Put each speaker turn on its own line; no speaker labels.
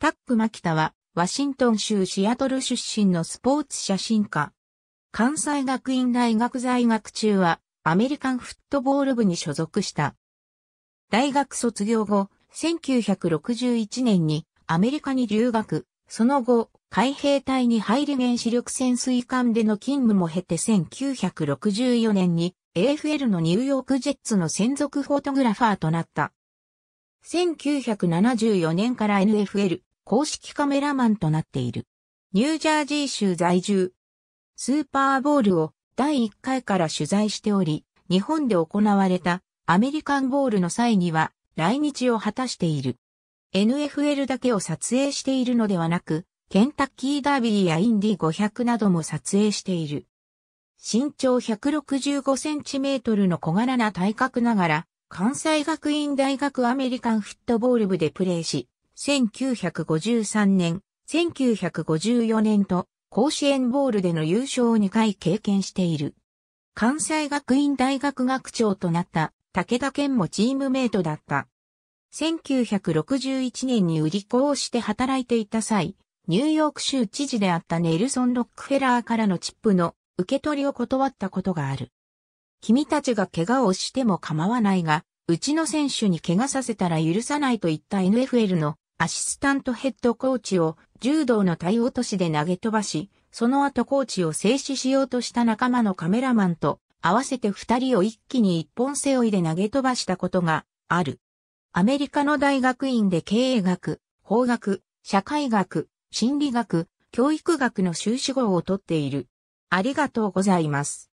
タック・マキタは、ワシントン州シアトル出身のスポーツ写真家。関西学院大学在学中は、アメリカンフットボール部に所属した。大学卒業後、1961年にアメリカに留学、その後、海兵隊に入り原子力潜水艦での勤務も経て1964年に AFL のニューヨークジェッツの専属フォトグラファーとなった。1974年から NFL、公式カメラマンとなっている。ニュージャージー州在住。スーパーボールを第1回から取材しており、日本で行われたアメリカンボールの際には来日を果たしている。NFL だけを撮影しているのではなく、ケンタッキーダービーやインディ500なども撮影している。身長165センチメートルの小柄な体格ながら、関西学院大学アメリカンフットボール部でプレーし、1953年、1954年と甲子園ボールでの優勝を2回経験している。関西学院大学学長となった武田健もチームメイトだった。1961年に売り子をして働いていた際、ニューヨーク州知事であったネルソン・ロックフェラーからのチップの受け取りを断ったことがある。君たちが怪我をしても構わないが、うちの選手に怪我させたら許さないといった NFL のアシスタントヘッドコーチを柔道の体落としで投げ飛ばし、その後コーチを制止しようとした仲間のカメラマンと合わせて二人を一気に一本背負いで投げ飛ばしたことがある。アメリカの大学院で経営学、法学、社会学、心理学、教育学の修士号を取っている。ありがとうございます。